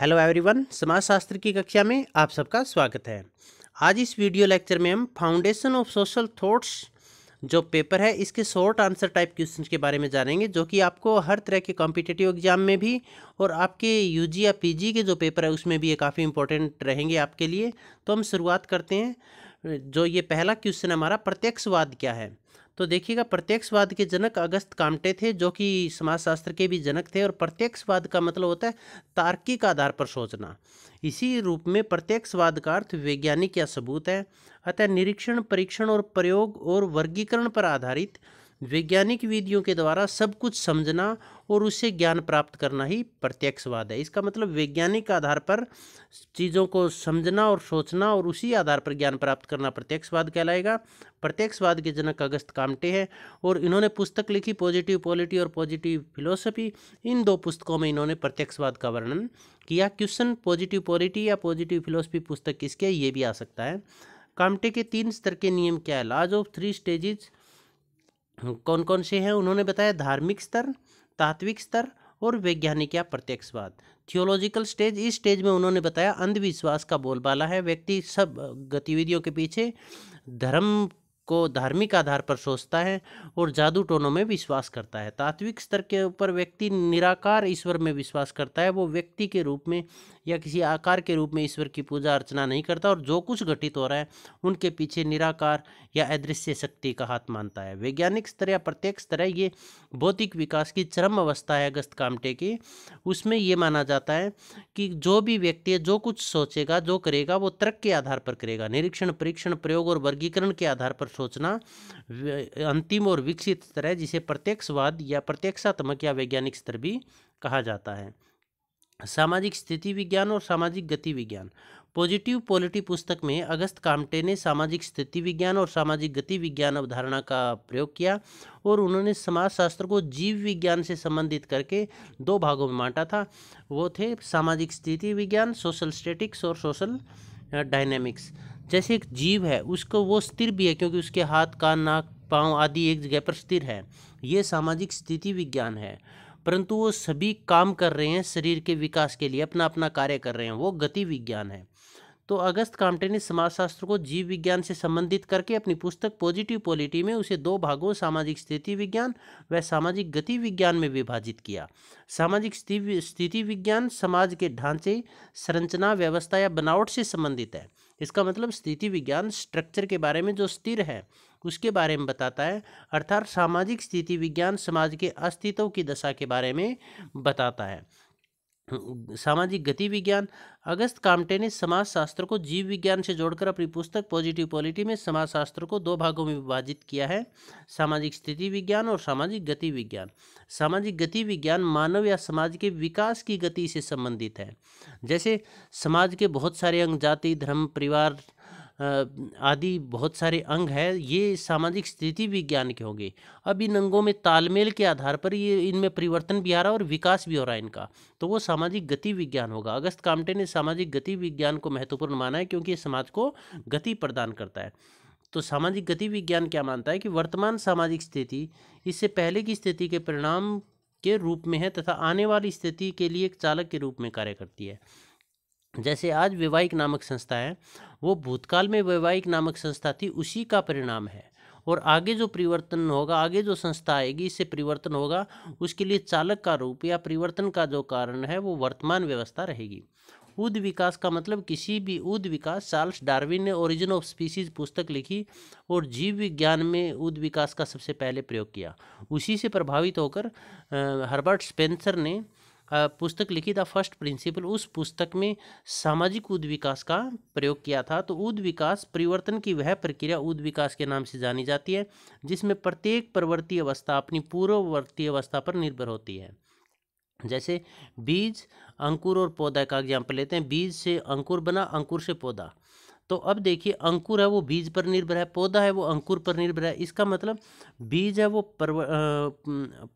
hello everyone समाजशास्त्र की कक्षा में आप सबका स्वागत है आज इस वीडियो लेक्चर में हम फाउंडेशन ऑफ सोशल थॉट्स जो पेपर है इसके शॉर्ट आंसर टाइप क्वेश्चन के बारे में जानेंगे जो कि आपको हर तरह के कॉम्पिटेटिव एग्जाम में भी और आपके यूजी या पीजी के जो पेपर है उसमें भी ये काफ़ी इंपॉर्टेंट रहेंगे आपके लिए तो हम शुरुआत करते हैं जो ये पहला क्वेश्चन हमारा प्रत्यक्षवाद क्या है तो देखिएगा प्रत्यक्षवाद के जनक अगस्त कामटे थे जो कि समाजशास्त्र के भी जनक थे और प्रत्यक्षवाद का मतलब होता है तार्किक आधार पर सोचना इसी रूप में प्रत्यक्षवाद का अर्थ वैज्ञानिक या सबूत है अतः निरीक्षण परीक्षण और प्रयोग और वर्गीकरण पर आधारित वैज्ञानिक विधियों के द्वारा सब कुछ समझना और उससे ज्ञान प्राप्त करना ही प्रत्यक्षवाद है इसका मतलब वैज्ञानिक आधार पर चीज़ों को समझना और सोचना और उसी आधार पर ज्ञान प्राप्त करना प्रत्यक्षवाद कहलाएगा प्रत्यक्षवाद के जनक अगस्त कामटे हैं और इन्होंने पुस्तक लिखी पॉजिटिव पॉलिटी और पॉजिटिव फिलोसफी इन दो पुस्तकों में इन्होंने प्रत्यक्षवाद का वर्णन किया क्वेश्चन पॉजिटिव पॉलिटी या पॉजिटिव फिलोसफी पुस्तक किसके ये भी आ सकता है कामटे के तीन स्तर के नियम क्या है लाज ऑफ थ्री स्टेजेज कौन कौन से हैं उन्होंने बताया धार्मिक स्तर तात्विक स्तर और वैज्ञानिक या प्रत्यक्षवाद थियोलॉजिकल स्टेज इस स्टेज में उन्होंने बताया अंधविश्वास का बोलबाला है व्यक्ति सब गतिविधियों के पीछे धर्म को धार्मिक आधार पर सोचता है और जादू टोनों में विश्वास करता है तात्विक स्तर के ऊपर व्यक्ति निराकार ईश्वर में विश्वास करता है वो व्यक्ति के रूप में या किसी आकार के रूप में ईश्वर की पूजा अर्चना नहीं करता और जो कुछ घटित हो रहा है उनके पीछे निराकार या अदृश्य शक्ति का हाथ मानता है वैज्ञानिक स्तर या प्रत्येक स्तर है ये भौतिक विकास की चरम अवस्था है अगस्त कामटे की उसमें ये माना जाता है कि जो भी व्यक्ति जो कुछ सोचेगा जो करेगा वो तर्क के आधार पर करेगा निरीक्षण परीक्षण प्रयोग और वर्गीकरण के आधार पर सोचना अंतिम और विकसित स्तर है जिसे प्रत्यक्षवाद या प्रत्यक्षात्मक या वैज्ञानिक स्तर भी कहा जाता है सामाजिक स्थिति विज्ञान और सामाजिक गति विज्ञान पॉजिटिव पॉलिटी पुस्तक में अगस्त कामटे ने सामाजिक स्थिति विज्ञान और सामाजिक गति विज्ञान अवधारणा का प्रयोग किया और उन्होंने समाजशास्त्र को जीव विज्ञान से संबंधित करके दो भागों में बांटा था वो थे सामाजिक स्थिति विज्ञान सोशल स्टेटिक्स और सोशल डायनेमिक्स जैसे एक जीव है उसको वो स्थिर भी है क्योंकि उसके हाथ कान नाक पाँव आदि एक जगह पर स्थिर है ये सामाजिक स्थिति विज्ञान है परंतु वो सभी काम कर रहे हैं शरीर के विकास के लिए अपना अपना कार्य कर रहे हैं वो गति विज्ञान है तो अगस्त कामटे ने समाजशास्त्र को जीव विज्ञान से संबंधित करके अपनी पुस्तक पॉजिटिव पॉलिटी में उसे दो भागों सामाजिक स्थिति विज्ञान व सामाजिक गति विज्ञान में विभाजित किया सामाजिक स्थिति विज्ञान समाज के ढांचे संरचना व्यवस्था या बनावट से संबंधित है इसका मतलब स्थिति विज्ञान स्ट्रक्चर के बारे में जो स्थिर है उसके बारे में बताता है अर्थात सामाजिक स्थिति विज्ञान समाज के अस्तित्व की दशा के बारे में बताता है सामाजिक गति विज्ञान अगस्त कामटे ने समाजशास्त्र को जीव विज्ञान से जोड़कर अपनी पुस्तक पॉजिटिव पॉलिटी में समाजशास्त्र को दो भागों में विभाजित किया है सामाजिक स्थिति विज्ञान और सामाजिक गति विज्ञान सामाजिक गति विज्ञान मानव या समाज के विकास की गति से संबंधित है जैसे समाज के बहुत सारे अंग जाति धर्म परिवार आदि बहुत सारे अंग है ये सामाजिक स्थिति विज्ञान के होंगे अब इन अंगों में तालमेल के आधार पर ये इनमें परिवर्तन भी आ रहा है और विकास भी हो रहा है इनका तो वो सामाजिक गति विज्ञान होगा अगस्त कामटे ने सामाजिक गति विज्ञान को महत्वपूर्ण माना है क्योंकि ये समाज को गति प्रदान करता है तो सामाजिक गति विज्ञान क्या मानता है कि वर्तमान सामाजिक स्थिति इससे पहले की स्थिति के परिणाम के रूप में है तथा आने वाली स्थिति के लिए एक चालक के रूप में कार्य करती है जैसे आज वैवाहिक नामक संस्था है वो भूतकाल में वैवाहिक नामक संस्था थी उसी का परिणाम है और आगे जो परिवर्तन होगा आगे जो संस्था आएगी इससे परिवर्तन होगा उसके लिए चालक का रूप या परिवर्तन का जो कारण है वो वर्तमान व्यवस्था रहेगी उद विकास का मतलब किसी भी उद विकास चार्ल्स डार्विन ने ओरिजिन ऑफ स्पीसीज पुस्तक लिखी और जीव विज्ञान में उद विकास का सबसे पहले प्रयोग किया उसी से प्रभावित होकर हर्बर्ट स्पेंसर ने पुस्तक लिखी द फर्स्ट प्रिंसिपल उस पुस्तक में सामाजिक उद्विकास का प्रयोग किया था तो उद्विकास परिवर्तन की वह प्रक्रिया उद्विकास के नाम से जानी जाती है जिसमें प्रत्येक प्रवर्ती अवस्था अपनी पूर्ववर्ती अवस्था पर निर्भर होती है जैसे बीज अंकुर और पौधा का एग्जाम्पल लेते हैं बीज से अंकुर बना अंकुर से पौधा तो अब देखिए अंकुर है वो बीज पर निर्भर है पौधा है वो अंकुर पर निर्भर है इसका मतलब बीज है वो परव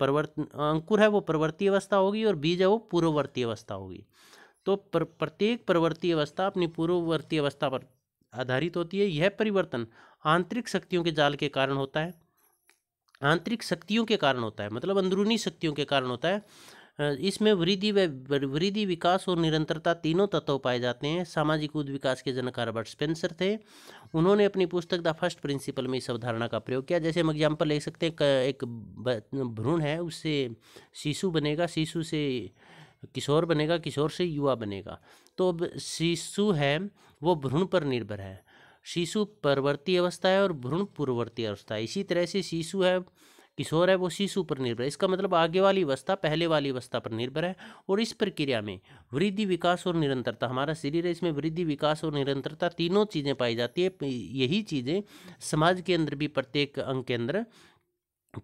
परवर्त अंकुर है वो परवर्ती अवस्था होगी और बीज है वो पूर्ववर्ती अवस्था होगी तो पर, प्रत्येक परवर्ती अवस्था अपनी पूर्ववर्ती अवस्था पर आधारित होती है यह परिवर्तन आंतरिक शक्तियों के जाल के कारण होता है आंतरिक शक्तियों के कारण होता है मतलब अंदरूनी शक्तियों के कारण होता है इसमें वृद्धि व वृद्धि विकास और निरंतरता तीनों तत्व पाए जाते हैं सामाजिक उद विकास के जनक रॉबर्ट स्पेंसर थे उन्होंने अपनी पुस्तक द फर्स्ट प्रिंसिपल में इस अवधारणा का प्रयोग किया जैसे हम एग्जाम्पल ले सकते हैं एक भ्रूण है उससे शिशु बनेगा शिशु से किशोर बनेगा किशोर से युवा बनेगा तो अब शिशु है वो भ्रूण पर निर्भर है शिशु परवर्ती अवस्था है और भ्रूण पूर्ववर्ती अवस्था है इसी तरह से शिशु है किशोर है वो शिशु पर निर्भर है इसका मतलब आगे वाली अवस्था पहले वाली अवस्था पर निर्भर है और इस प्रक्रिया में वृद्धि विकास और निरंतरता हमारा शरीर है इसमें वृद्धि विकास और निरंतरता तीनों चीज़ें पाई जाती है यही चीज़ें समाज के अंदर भी प्रत्येक अंग के अंदर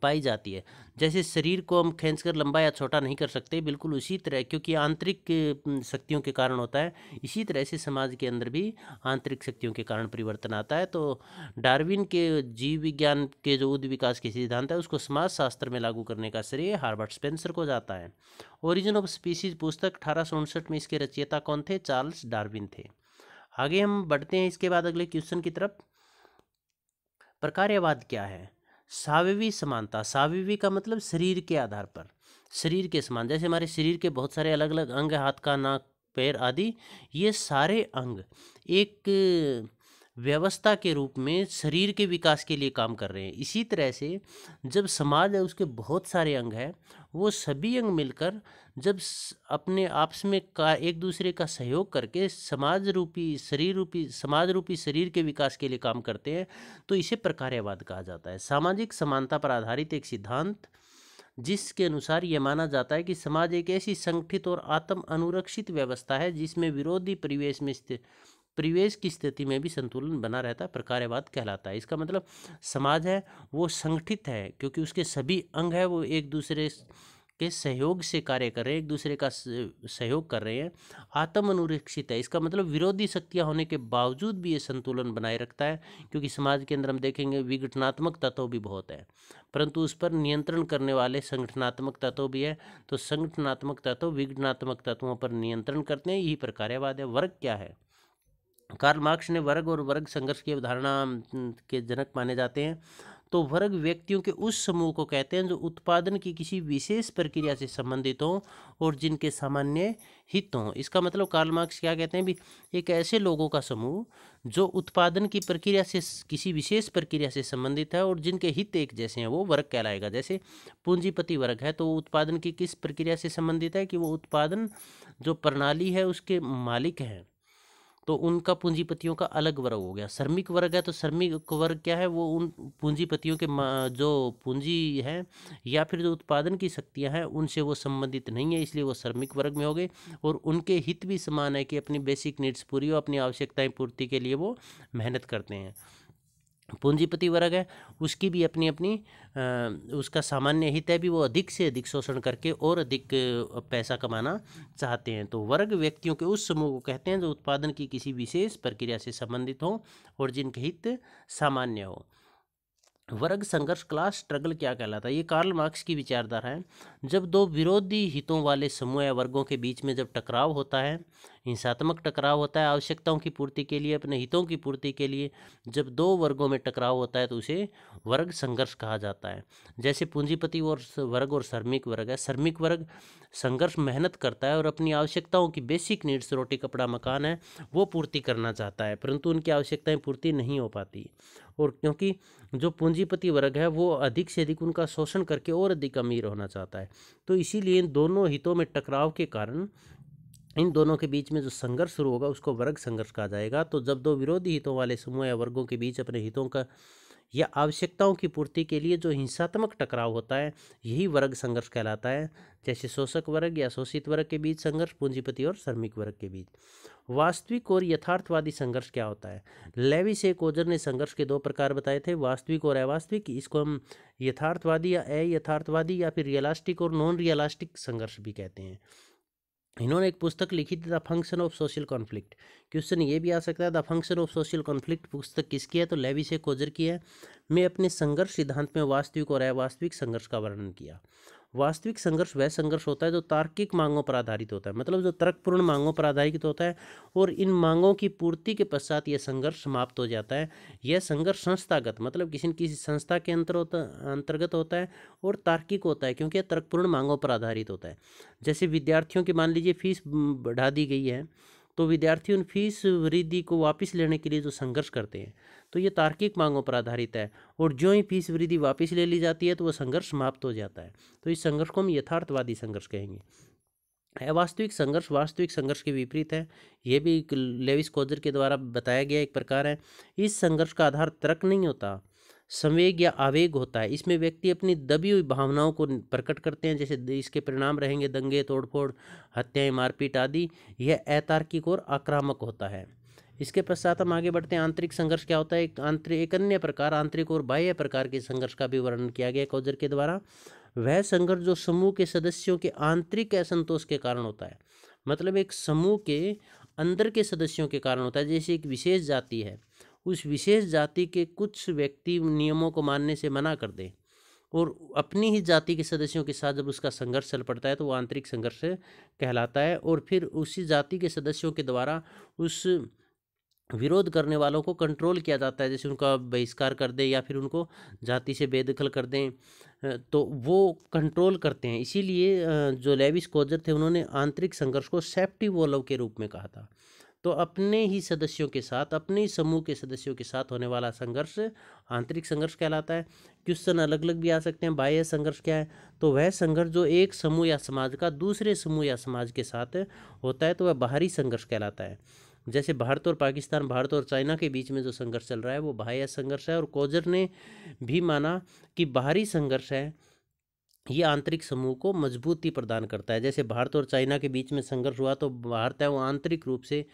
पाई जाती है जैसे शरीर को हम खींच कर लंबा या छोटा नहीं कर सकते बिल्कुल उसी तरह क्योंकि आंतरिक शक्तियों के कारण होता है इसी तरह से समाज के अंदर भी आंतरिक शक्तियों के कारण परिवर्तन आता है तो डार्विन के जीव विज्ञान के जो विकास के सिद्धांत है उसको समाज शास्त्र में लागू करने का श्रेय हार्बर्ट स्पेंसर को जाता है ओरिजिन ऑफ स्पीसीज पुस्तक अठारह में इसके रचयिता कौन थे चार्ल्स डार्विन थे आगे हम बढ़ते हैं इसके बाद अगले क्वेश्चन की तरफ प्रकार्यवाद क्या है सावी समानता साविवी का मतलब शरीर के आधार पर शरीर के समान जैसे हमारे शरीर के बहुत सारे अलग अलग अंग हाथ का नाक पैर आदि ये सारे अंग एक व्यवस्था के रूप में शरीर के विकास के लिए काम कर रहे हैं इसी तरह से जब समाज है उसके बहुत सारे अंग हैं वो सभी अंग मिलकर जब अपने आपस में का एक दूसरे का सहयोग करके समाज रूपी शरीर रूपी समाज रूपी शरीर के विकास के लिए काम करते हैं तो इसे प्रकार्यवाद कहा जाता है सामाजिक समानता पर आधारित एक सिद्धांत जिसके अनुसार यह माना जाता है कि समाज एक ऐसी संगठित और आत्म अनुरक्षित व्यवस्था है जिसमें विरोधी परिवेश में परिवेश की स्थिति में भी संतुलन बना रहता है प्रकार्यवाद कहलाता है इसका मतलब समाज है वो संगठित है क्योंकि उसके सभी अंग है वो एक दूसरे के सहयोग से कार्य कर रहे हैं एक दूसरे का सहयोग कर रहे हैं आत्म अनुरक्षित है इसका मतलब विरोधी शक्तियाँ होने के बावजूद भी ये संतुलन बनाए रखता है क्योंकि समाज के अंदर हम देखेंगे विघटनात्मक तत्व भी बहुत है परंतु उस पर नियंत्रण करने वाले संगठनात्मक तत्व भी है तो संगठनात्मक तत्व विघटनात्मक तत्वों पर नियंत्रण करते हैं यही प्रकार्यवाद है वर्ग क्या है कार्ल मार्क्स ने वर्ग और वर्ग संघर्ष की अवधारणा के जनक माने जाते हैं तो वर्ग व्यक्तियों के उस समूह को कहते हैं जो उत्पादन की किसी विशेष प्रक्रिया से संबंधित हों और जिनके सामान्य हित हों इसका मतलब कार्ल मार्क्स क्या कहते हैं भी एक ऐसे लोगों का समूह जो उत्पादन की प्रक्रिया से किसी विशेष प्रक्रिया से संबंधित है और जिनके हित एक जैसे हैं वो वर्ग कहलाएगा जैसे पूंजीपति वर्ग है तो वो उत्पादन की किस प्रक्रिया से संबंधित है कि वो उत्पादन जो प्रणाली है उसके मालिक हैं तो उनका पूंजीपतियों का अलग वर्ग हो गया श्रमिक वर्ग है तो श्रमिक वर्ग क्या है वो उन पूंजीपतियों के जो पूंजी है या फिर जो उत्पादन की शक्तियाँ हैं उनसे वो संबंधित नहीं है इसलिए वो श्रमिक वर्ग में हो गए और उनके हित भी समान है कि अपनी बेसिक नीड्स पूरी हो अपनी आवश्यकताएँ पूर्ति के लिए वो मेहनत करते हैं पूंजीपति वर्ग है उसकी भी अपनी अपनी उसका सामान्य हित है भी वो अधिक से अधिक शोषण करके और अधिक पैसा कमाना चाहते हैं तो वर्ग व्यक्तियों के उस समूह को कहते हैं जो उत्पादन की किसी विशेष प्रक्रिया से संबंधित हो और जिनके हित सामान्य हो वर्ग संघर्ष क्लास स्ट्रगल क्या कहलाता है ये कार्ल मार्क्स की विचारधारा है जब दो विरोधी हितों वाले समूह या वर्गों के बीच में जब टकराव होता है हिंसात्मक टकराव होता है आवश्यकताओं की पूर्ति के लिए अपने हितों की पूर्ति के लिए जब दो वर्गों में टकराव होता है तो उसे वर्ग संघर्ष कहा जाता है जैसे पूंजीपति और वर्ग और श्रमिक वर्ग है श्रमिक वर्ग संघर्ष मेहनत करता है और अपनी आवश्यकताओं की बेसिक नीड्स रोटी कपड़ा मकान है वो पूर्ति करना चाहता है परंतु उनकी आवश्यकताएँ पूर्ति नहीं हो पाती और क्योंकि जो पूंजीपति वर्ग है वो अधिक से अधिक उनका शोषण करके और अधिक अमीर होना चाहता है तो इसीलिए इन दोनों हितों में टकराव के कारण इन दोनों के बीच में जो संघर्ष शुरू होगा उसको वर्ग संघर्ष कहा जाएगा तो जब दो विरोधी हितों वाले समूह या वर्गों के बीच अपने हितों का या आवश्यकताओं की पूर्ति के लिए जो हिंसात्मक टकराव होता है यही वर्ग संघर्ष कहलाता है जैसे शोषक वर्ग या शोषित वर्ग के बीच संघर्ष पूंजीपति और श्रमिक वर्ग के बीच वास्तविक और यथार्थवादी संघर्ष क्या होता है लेविस एक कोजर ने संघर्ष के दो प्रकार बताए थे वास्तविक और अवास्तविक इसको हम यथार्थवादी या अयथार्थवादी या फिर रियलास्टिक और नॉन रियलास्टिक संघर्ष भी कहते हैं इन्होंने एक पुस्तक लिखी थी the function of social conflict question ये भी आ सकता है the function of social conflict पुस्तक किसकी है तो लेवी से कोजर की है मैं अपने संघर्ष सिद्धांत में वास्तविक और अवास्तविक संघर्ष का वर्णन किया वास्तविक संघर्ष वह संघर्ष होता है जो तार्किक मांगों पर आधारित होता है मतलब जो तर्कपूर्ण मांगों पर आधारित होता है और इन मांगों की पूर्ति के पश्चात यह संघर्ष समाप्त हो जाता है यह संघर्ष संस्थागत मतलब किसी न किसी संस्था के अंतर होता अंतर्गत होता है और तार्किक होता है क्योंकि यह तर्कपूर्ण मांगों पर आधारित होता है जैसे विद्यार्थियों की मान लीजिए फीस बढ़ा दी गई है तो विद्यार्थी उन फीस वृद्धि को वापस लेने के लिए जो संघर्ष करते हैं तो ये तार्किक मांगों पर आधारित है और जो ही फीस वृद्धि वापस ले ली जाती है तो वह संघर्ष समाप्त हो जाता है तो इस संघर्ष को हम यथार्थवादी संघर्ष कहेंगे अवास्तविक संघर्ष वास्तविक संघर्ष के विपरीत है ये भी लेविस कोजर के द्वारा बताया गया एक प्रकार है इस संघर्ष का आधार तर्क नहीं होता संवेग या आवेग होता है इसमें व्यक्ति अपनी दबी हुई भावनाओं को प्रकट करते हैं जैसे इसके परिणाम रहेंगे दंगे तोड़फोड़ हत्याएं मारपीट आदि यह अतार्किक और आक्रामक होता है इसके पश्चात हम आगे बढ़ते हैं आंतरिक संघर्ष क्या होता है एक आंतरिक एक अन्य प्रकार आंतरिक और बाह्य प्रकार के संघर्ष का भी वर्णन किया गया कौजर के द्वारा वह संघर्ष जो समूह के सदस्यों के आंतरिक असंतोष के कारण होता है मतलब एक समूह के अंदर के सदस्यों के कारण होता है जैसे एक विशेष जाति है उस विशेष जाति के कुछ व्यक्ति नियमों को मानने से मना कर दें और अपनी ही जाति के सदस्यों के साथ जब उसका संघर्ष चल पड़ता है तो वो आंतरिक संघर्ष कहलाता है और फिर उसी जाति के सदस्यों के द्वारा उस विरोध करने वालों को कंट्रोल किया जाता है जैसे उनका बहिष्कार कर दें या फिर उनको जाति से बेदखल कर दें तो वो कंट्रोल करते हैं इसीलिए जो लेविस कोजर थे उन्होंने आंतरिक संघर्ष को सेफ्टी वॉलव के रूप में कहा था तो अपने ही सदस्यों के साथ अपने ही समूह के सदस्यों के साथ होने वाला संघर्ष आंतरिक संघर्ष कहलाता है क्वेश्चन अलग अलग भी आ सकते हैं बाह्य संघर्ष क्या है तो वह संघर्ष जो एक समूह या समाज का दूसरे समूह या समाज के साथ होता है तो वह बाहरी संघर्ष कहलाता है जैसे भारत और पाकिस्तान भारत और चाइना के बीच में जो संघर्ष चल रहा है वो बाह्य संघर्ष है और कोजर ने भी माना कि बाहरी संघर्ष है ये आंतरिक समूह को मजबूती प्रदान करता है जैसे भारत और चाइना के बीच में संघर्ष हुआ तो भारत है वो आंतरिक रूप से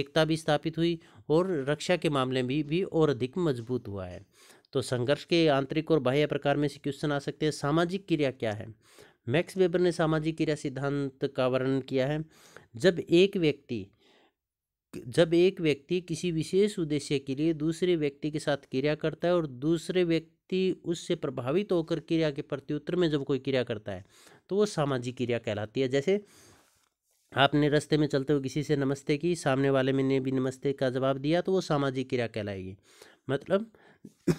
एकता भी स्थापित हुई और रक्षा के मामले में भी, भी और अधिक मजबूत हुआ है तो संघर्ष के आंतरिक और बाह्य प्रकार में से क्वेश्चन आ सकते हैं सामाजिक क्रिया क्या है मैक्स वेबर ने सामाजिक क्रिया सिद्धांत का वर्णन किया है जब एक व्यक्ति जब एक व्यक्ति किसी विशेष उद्देश्य के लिए दूसरे व्यक्ति के साथ क्रिया करता है और दूसरे व्यक्ति व्यक्ति उससे प्रभावित होकर क्रिया के प्रत्युत्तर में जब कोई क्रिया करता है तो वो सामाजिक क्रिया कहलाती है जैसे आपने रास्ते में चलते हुए किसी से नमस्ते की सामने वाले में ने भी नमस्ते का जवाब दिया तो वो सामाजिक क्रिया कहलाएगी मतलब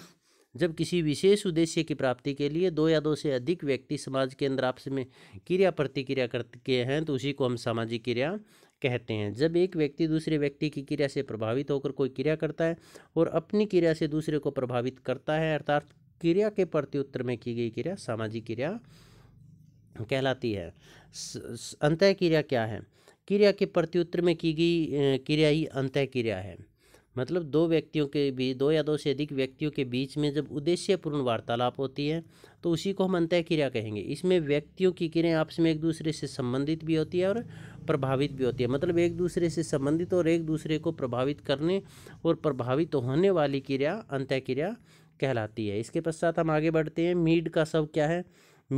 जब किसी विशेष उद्देश्य की प्राप्ति के लिए दो या दो से अधिक व्यक्ति समाज के अंदर आपस में क्रिया प्रतिक्रिया करते हैं तो उसी को हम सामाजिक क्रिया कहते हैं जब एक व्यक्ति दूसरे व्यक्ति की क्रिया से प्रभावित होकर कोई क्रिया करता है और अपनी क्रिया से दूसरे को प्रभावित करता है अर्थात क्रिया के प्रत्युत्तर में की गई क्रिया सामाजिक क्रिया कहलाती है अंत क्रिया क्या है क्रिया के प्रत्युत्तर में की गई क्रिया ही अंत क्रिया है मतलब दो व्यक्तियों के बीच दो या दो से अधिक व्यक्तियों के बीच में जब उद्देश्यपूर्ण वार्तालाप होती है तो उसी को हम अंत क्रिया कहेंगे इसमें व्यक्तियों की क्रियाएँ आपस में एक दूसरे से संबंधित भी होती है और प्रभावित भी होती है मतलब एक दूसरे से संबंधित और एक दूसरे को प्रभावित करने और प्रभावित होने वाली क्रिया अंत्य क्रिया कहलाती है इसके पश्चात हम आगे बढ़ते हैं मीड का शव क्या है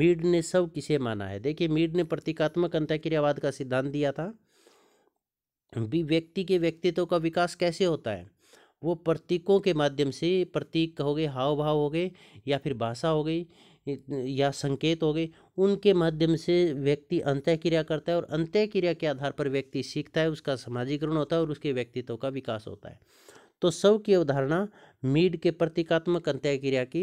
मीड ने शव किसे माना है देखिए मीड ने प्रतीकात्मक अंत्यक्रियावाद का सिद्धांत दिया था भी व्यक्ति के व्यक्तित्व का विकास कैसे होता है वो प्रतीकों के माध्यम से प्रतीक कहोगे हाव भाव हो गए या फिर भाषा हो गई या संकेत हो गए उनके माध्यम से व्यक्ति अंत्यक्रिया करता है और अंत्यक्रिया के आधार पर व्यक्ति सीखता है उसका समाजीकरण होता है और उसके व्यक्तित्व का विकास होता है तो शव की अवधारणा मीड के प्रतीकात्मक अंत्य क्रिया की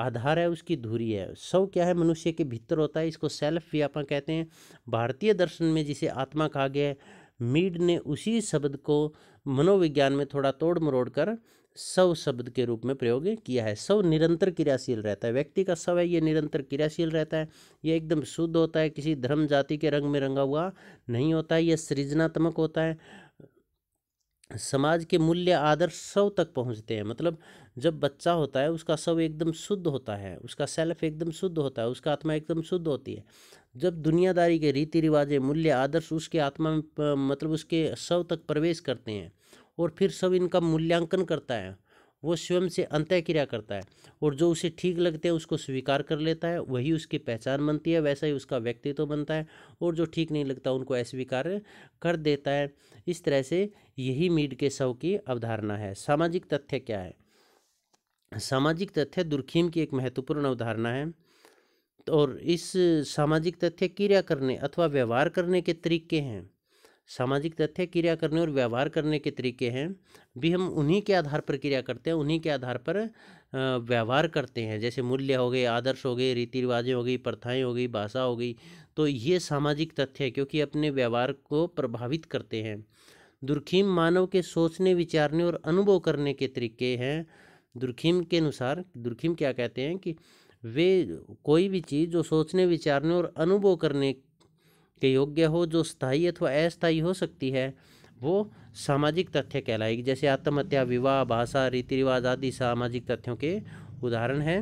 आधार है उसकी धुरी है शव क्या है मनुष्य के भीतर होता है इसको सेल्फ भी अपन कहते हैं भारतीय दर्शन में जिसे आत्मा कहा गया है मीड ने उसी शब्द को मनोविज्ञान में थोड़ा तोड़ मरोड़ कर सव शब्द के रूप में प्रयोग किया है सव निरंतर क्रियाशील रहता है व्यक्ति का सव है ये निरंतर क्रियाशील रहता है ये एकदम शुद्ध होता है किसी धर्म जाति के रंग में रंगा हुआ नहीं होता है यह सृजनात्मक होता है समाज के मूल्य आदर्श सब तक पहुंचते हैं मतलब जब बच्चा होता है उसका सब एकदम शुद्ध होता है उसका सेल्फ एकदम शुद्ध होता है उसका आत्मा एकदम शुद्ध होती है जब दुनियादारी के रीति रिवाजें मूल्य आदर्श उसके आत्मा में मतलब उसके सब तक प्रवेश करते हैं और फिर सब इनका मूल्यांकन करता है वो स्वयं से अंत क्रिया करता है और जो उसे ठीक लगते हैं उसको स्वीकार कर लेता है वही उसकी पहचान बनती है वैसा ही उसका व्यक्तित्व तो बनता है और जो ठीक नहीं लगता उनको अस्वीकार कर देता है इस तरह से यही मीड के शव की अवधारणा है सामाजिक तथ्य क्या है सामाजिक तथ्य दुर्खीम की एक महत्वपूर्ण अवधारणा है तो और इस सामाजिक तथ्य क्रिया करने अथवा व्यवहार करने के तरीके हैं सामाजिक तथ्य क्रिया करने और व्यवहार करने के तरीके हैं भी हम उन्हीं के आधार पर क्रिया करते हैं उन्हीं के आधार पर व्यवहार करते हैं जैसे मूल्य हो गए आदर्श हो गए रीति रिवाजें हो गई प्रथाएँ हो गई भाषा हो गई तो ये सामाजिक तथ्य है क्योंकि अपने व्यवहार को प्रभावित करते हैं दुर्खीम मानव के सोचने विचारने और अनुभव करने के तरीके हैं दुर्खीम के अनुसार दुर्खीम क्या कहते हैं कि वे कोई भी चीज़ जो सोचने विचारने और अनुभव करने के योग्य हो जो स्थायी अथवा अस्थायी हो सकती है वो सामाजिक तथ्य कहलाएगी जैसे आत्महत्या विवाह भाषा रीति रिवाज आदि सामाजिक तथ्यों के उदाहरण हैं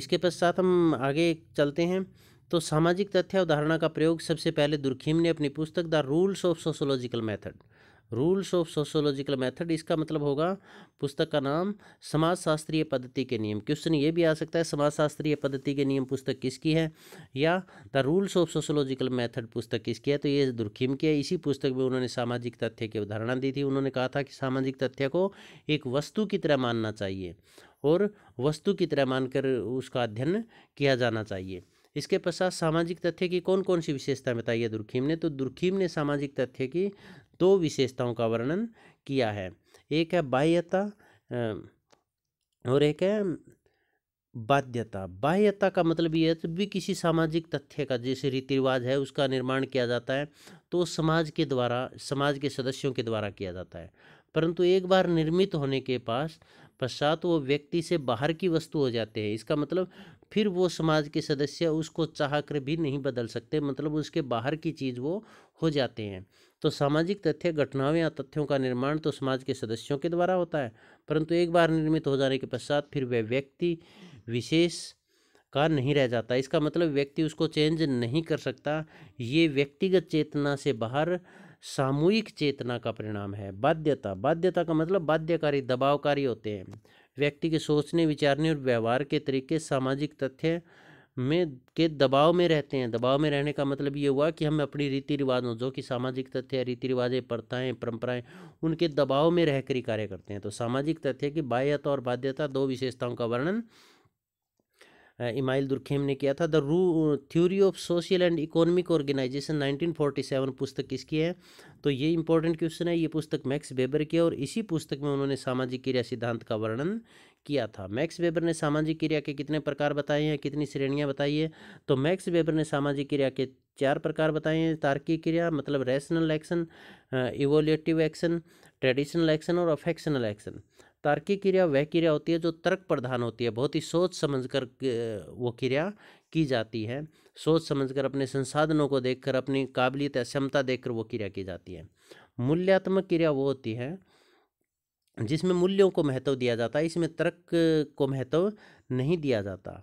इसके पश्चात हम आगे चलते हैं तो सामाजिक तथ्य अवधारणा का प्रयोग सबसे पहले दुर्खीम ने अपनी पुस्तक the rules of sociological method rules of sociological method इसका मतलब होगा पुस्तक का नाम समाजशास्त्रीय पद्धति के नियम क्वेश्चन ये भी आ सकता है समाजशास्त्रीय पद्धति के नियम पुस्तक किसकी है या the rules of sociological method पुस्तक किसकी है तो ये दुर्खिम की है इसी पुस्तक में उन्होंने सामाजिक तथ्य की उदाहरण दी थी उन्होंने कहा था कि सामाजिक तथ्य को एक वस्तु की तरह मानना चाहिए और वस्तु की तरह मानकर उसका अध्ययन किया जाना चाहिए इसके पश्चात सामाजिक तथ्य की कौन कौन सी विशेषता बताई है दुर्खीम ने तो दुर्खीम ने सामाजिक तथ्य की दो विशेषताओं का वर्णन किया है एक है बाह्यता और एक है बाध्यता बाह्यता का मतलब ये है जब भी किसी सामाजिक तथ्य का जैसे रीति रिवाज है उसका निर्माण किया जाता है तो समाज के द्वारा समाज के सदस्यों के द्वारा किया जाता है परंतु एक बार निर्मित होने के पास पश्चात वो व्यक्ति से बाहर की वस्तु हो जाते हैं इसका मतलब फिर वो समाज के सदस्य उसको चाह कर भी नहीं बदल सकते मतलब उसके बाहर की चीज़ वो हो जाते हैं तो सामाजिक तथ्य घटनाओं या तथ्यों का निर्माण तो समाज के सदस्यों के द्वारा होता है परंतु एक बार निर्मित हो जाने के पश्चात फिर वह व्यक्ति विशेष का नहीं रह जाता इसका मतलब व्यक्ति उसको चेंज नहीं कर सकता ये व्यक्तिगत चेतना से बाहर सामूहिक चेतना का परिणाम है बाध्यता बाध्यता का मतलब बाध्यकारी दबावकारी होते हैं व्यक्ति के सोचने विचारने और व्यवहार के तरीके सामाजिक तथ्य में के दबाव में रहते हैं दबाव में रहने का मतलब ये हुआ कि हम अपनी रीति रिवाजों जो कि सामाजिक तथ्य रीति रिवाजें प्रथाएँ परंपराएं उनके दबाव में रहकर ही कार्य करते हैं तो सामाजिक तथ्य की बाह्यता और बाध्यता दो विशेषताओं का वर्णन इमाइल दुर्खेम ने किया था द रू theory of social and economic organisation 1947 पुस्तक किसकी है तो ये इंपॉर्टेंट क्वेश्चन है ये पुस्तक मैक्स वेबर की है और इसी पुस्तक में उन्होंने सामाजिक क्रिया सिद्धांत का वर्णन किया था मैक्स वेबर ने सामाजिक क्रिया के कितने प्रकार बताए हैं कितनी श्रेणियाँ बताई है तो मैक्स वेबर ने सामाजिक क्रिया के चार प्रकार बताए हैं तार्किक क्रिया मतलब rational action evolutive action traditional action और अफेक्शनल एक्शन तार्किक क्रिया वह क्रिया होती है जो तर्क प्रधान होती है बहुत ही सोच समझ कर वो क्रिया की जाती है सोच समझ कर अपने संसाधनों को देखकर अपनी काबिलियत या क्षमता देखकर वो क्रिया की जाती है मूल्यात्मक क्रिया वो होती है जिसमें मूल्यों को महत्व दिया जाता है इसमें तर्क को महत्व नहीं दिया जाता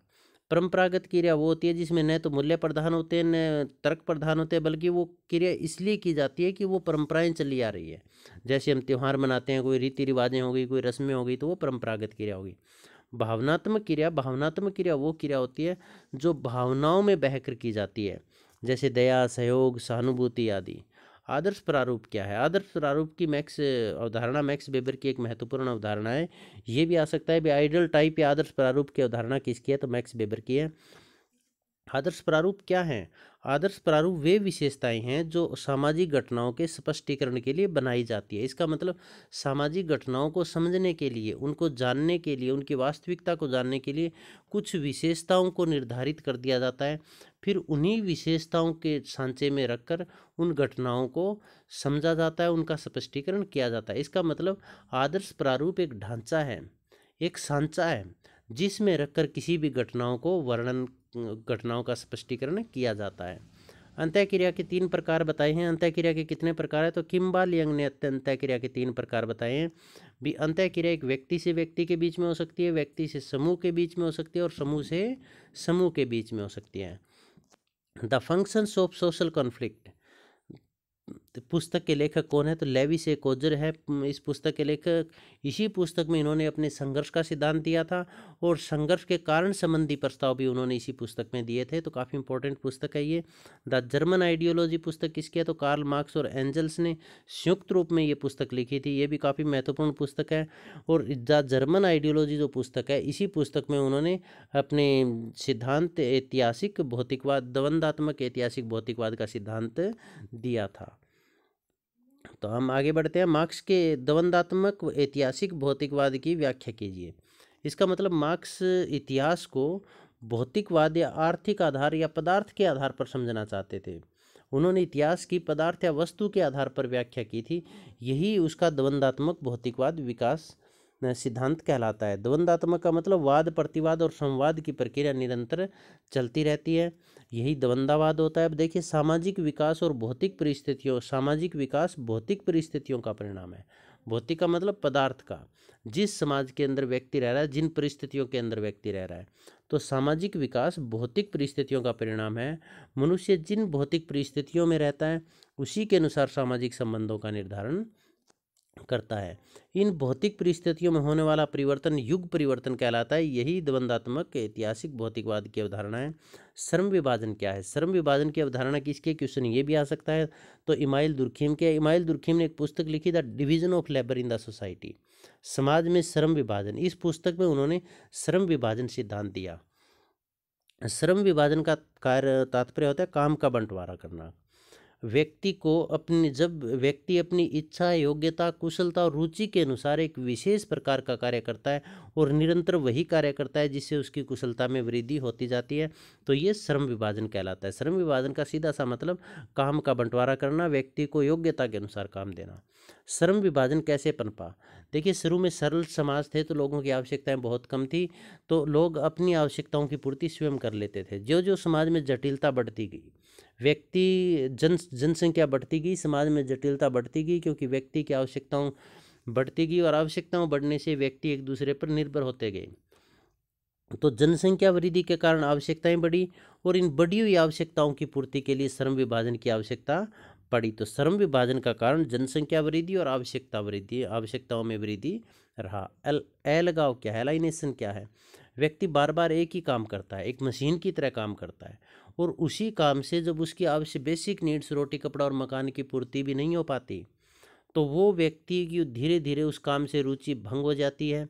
परंपरागत क्रिया वो होती है जिसमें न तो मूल्य प्रधान होते हैं न तर्क प्रधान होते हैं बल्कि वो क्रिया इसलिए की जाती है कि वो परंपराएं चली आ रही है जैसे हम त्यौहार मनाते हैं कोई रीति रिवाजें होगी कोई रस्में होगी तो वो परंपरागत क्रिया होगी भावनात्मक क्रिया भावनात्मक क्रिया वो क्रिया होती है जो भावनाओं में बहकर की जाती है जैसे दया सहयोग सहानुभूति आदि आदर्श प्रारूप क्या है आदर्श प्रारूप की मैक्स अवधारणा मैक्स बेबर की एक महत्वपूर्ण अवधारणा है ये भी आ सकता है भी आइडियल टाइप या आदर्श प्रारूप की अवधारणा किसकी है तो मैक्स बेबर की है आदर्श प्रारूप क्या है आदर्श प्रारूप वे विशेषताएं हैं जो सामाजिक घटनाओं के स्पष्टीकरण के लिए बनाई जाती है इसका मतलब सामाजिक घटनाओं को समझने के लिए उनको जानने के लिए उनकी वास्तविकता को जानने के लिए कुछ विशेषताओं को निर्धारित कर दिया जाता है फिर उन्हीं विशेषताओं के सांचे में रखकर उन घटनाओं को समझा जाता है उनका स्पष्टीकरण किया जाता है इसका मतलब आदर्श प्रारूप एक ढांचा है एक सांचा है जिसमें रखकर किसी भी घटनाओं को वर्णन घटनाओं का स्पष्टीकरण किया जाता है अंत्यक्रिया के तीन प्रकार बताए हैं अंत्यक्रिया के कितने प्रकार है तो किम्बा लियंग ने अंत्यक्रिया के तीन प्रकार बताए हैं भी अंत्यक्रिया एक व्यक्ति से व्यक्ति के बीच में हो सकती है व्यक्ति से समूह के बीच में हो सकती है और समूह से समूह के बीच में हो सकती है the functions of social conflict तो पुस्तक के लेखक कौन है तो लेवी से कोजर है इस पुस्तक के लेखक इसी पुस्तक में इन्होंने अपने संघर्ष का सिद्धांत दिया था और संघर्ष के कारण संबंधी प्रस्ताव भी उन्होंने इसी पुस्तक में दिए थे तो काफ़ी इंपॉर्टेंट पुस्तक है ये द जर्मन आइडियोलॉजी पुस्तक किसकी है तो कार्ल मार्क्स और एंजल्स ने संयुक्त रूप में ये पुस्तक लिखी थी ये भी काफ़ी महत्वपूर्ण पुस्तक है और द जर्मन आइडियोलॉजी जो पुस्तक है इसी पुस्तक में उन्होंने अपने सिद्धांत ऐतिहासिक भौतिकवाद द्वंदात्मक ऐतिहासिक भौतिकवाद का सिद्धांत दिया था तो हम आगे बढ़ते हैं मार्क्स के द्वंदात्मक ऐतिहासिक भौतिकवाद की व्याख्या कीजिए इसका मतलब मार्क्स इतिहास को भौतिकवाद या आर्थिक आधार या पदार्थ के आधार पर समझना चाहते थे उन्होंने इतिहास की पदार्थ या वस्तु के आधार पर व्याख्या की थी यही उसका द्वंदात्मक भौतिकवाद विकास सिद्धांत कहलाता है द्वंदात्मक का मतलब वाद प्रतिवाद और संवाद की प्रक्रिया निरंतर चलती रहती है यही द्वंद्वावाद होता है अब देखिए सामाजिक विकास और भौतिक परिस्थितियों सामाजिक विकास भौतिक परिस्थितियों का परिणाम है भौतिक का मतलब पदार्थ का जिस समाज के अंदर व्यक्ति रह रहा है जिन परिस्थितियों के अंदर व्यक्ति रह रहा है तो सामाजिक विकास भौतिक परिस्थितियों का परिणाम है मनुष्य जिन भौतिक परिस्थितियों में रहता है उसी के अनुसार सामाजिक संबंधों का निर्धारण करता है इन भौतिक परिस्थितियों में होने वाला परिवर्तन युग परिवर्तन कहलाता है यही द्वंदात्मक ऐतिहासिक भौतिकवाद की अवधारणा है श्रम विभाजन क्या है श्रम विभाजन की अवधारणा किसके क्वेश्चन ये भी आ सकता है तो इमाइल दुर्खीम के इमाइल दुर्खीम ने एक पुस्तक लिखी the division of labour in the society समाज में श्रम विभाजन इस पुस्तक में उन्होंने श्रम विभाजन सिद्धांत दिया श्रम विभाजन का कार्य तात्पर्य होता है काम का बंटवारा करना व्यक्ति को अपनी जब व्यक्ति अपनी इच्छा योग्यता कुशलता और रुचि के अनुसार एक विशेष प्रकार का कार्य करता है और निरंतर वही कार्य करता है जिससे उसकी कुशलता में वृद्धि होती जाती है तो ये श्रम विभाजन कहलाता है श्रम विभाजन का सीधा सा मतलब काम का बंटवारा करना व्यक्ति को योग्यता के अनुसार काम देना श्रम विभाजन कैसे पनपा देखिए शुरू में सरल समाज थे तो लोगों की आवश्यकताएं बहुत कम थी तो लोग अपनी आवश्यकताओं की पूर्ति स्वयं कर लेते थे जो जो समाज में जटिलता बढ़ती गई व्यक्ति जन जनसंख्या बढ़ती गई समाज में जटिलता बढ़ती गई क्योंकि व्यक्ति की आवश्यकताओं बढ़ती गई और आवश्यकताओं बढ़ने से व्यक्ति एक दूसरे पर निर्भर होते गए तो जनसंख्या वृद्धि के कारण आवश्यकताएं बढ़ी और इन बढ़ी हुई आवश्यकताओं की पूर्ति के लिए श्रम विभाजन की आवश्यकता पड़ी तो श्रम विभाजन का कारण जनसंख्या वृद्धि और आवश्यकता वृद्धि आवश्यकताओं में वृद्धि रहा एल ए लगाव क्या है एलाइनेशन क्या है व्यक्ति बार बार एक ही काम करता है एक मशीन की तरह काम करता है और उसी काम से जब उसकी आवश्यक बेसिक नीड्स रोटी कपड़ा और मकान की पूर्ति भी नहीं हो पाती तो वो व्यक्ति की धीरे धीरे उस काम से रुचि भंग हो जाती है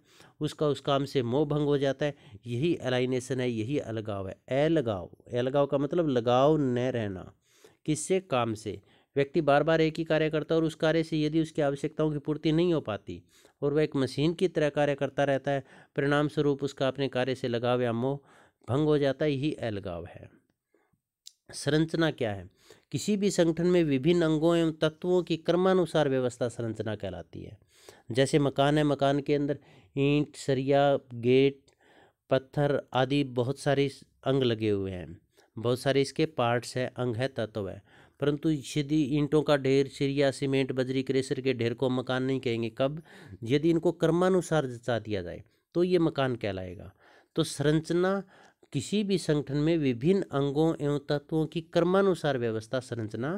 उसका उस काम से मोह भंग हो जाता है यही अलाइनेशन है यही अलगाव है अलगाव अलगाव का मतलब लगाव न रहना किससे काम से व्यक्ति बार बार एक ही कार्य करता है और उस कार्य से यदि उसकी आवश्यकताओं की पूर्ति नहीं हो पाती और वह एक मशीन की तरह कार्य करता रहता है परिणाम स्वरूप उसका अपने कार्य से लगाव या मोह भंग हो जाता है यही अलगाव है संरचना क्या है किसी भी संगठन में विभिन्न अंगों एवं तत्वों की क्रमानुसार व्यवस्था संरचना कहलाती है जैसे मकान है मकान के अंदर ईंट सरिया गेट पत्थर आदि बहुत सारे अंग लगे हुए हैं बहुत सारे इसके पार्ट्स हैं अंग है तत्व है परंतु यदि ईंटों का ढेर सिरिया सीमेंट बजरी क्रेशर के ढेर को मकान नहीं कहेंगे कब यदि इनको क्रमानुसार जचा दिया जाए तो ये मकान कहलाएगा तो संरचना किसी भी संगठन में विभिन्न अंगों एवं तत्वों की कर्मानुसार व्यवस्था संरचना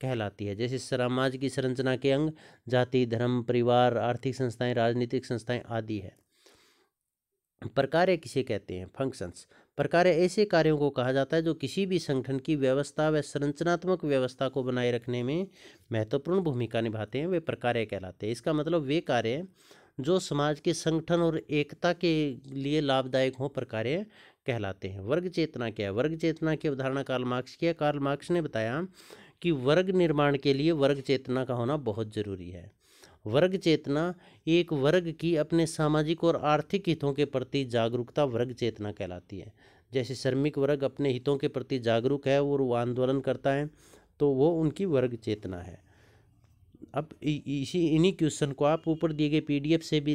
कहलाती है जैसे समाज की संरचना के अंग जाति धर्म परिवार आर्थिक संस्थाएं राजनीतिक संस्थाएं आदि है प्रकार्य किसे कहते हैं फंक्शंस प्रकार्य ऐसे कार्यों को कहा जाता है जो किसी भी संगठन की व्यवस्था व संरचनात्मक व्यवस्था को बनाए रखने में महत्वपूर्ण भूमिका निभाते हैं वे प्रकार्य कहलाते हैं इसका मतलब वे कार्य जो समाज के संगठन और एकता के लिए लाभदायक हों पर कार्य कहलाते हैं वर्ग चेतना क्या है वर्ग चेतना की अवधारणा कार्ल मार्क्स की है कार्ल मार्क्स ने बताया कि वर्ग निर्माण के लिए वर्ग चेतना का होना बहुत ज़रूरी है वर्ग चेतना एक वर्ग की अपने सामाजिक और आर्थिक हितों के प्रति जागरूकता वर्ग चेतना कहलाती है जैसे श्रमिक वर्ग अपने हितों के प्रति जागरूक है और वो आंदोलन करता है तो वो उनकी वर्ग चेतना है अब इसी इन्हीं क्वेश्चन को आप ऊपर दिए गए पीडीएफ से भी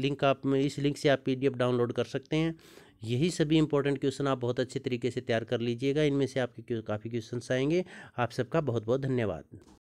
लिंक आप इस लिंक से आप पीडीएफ डाउनलोड कर सकते हैं यही सभी इंपॉर्टेंट क्वेश्चन आप बहुत अच्छे तरीके से तैयार कर लीजिएगा इनमें से आपके काफ़ी क्वेश्चन आएंगे आप सबका बहुत बहुत धन्यवाद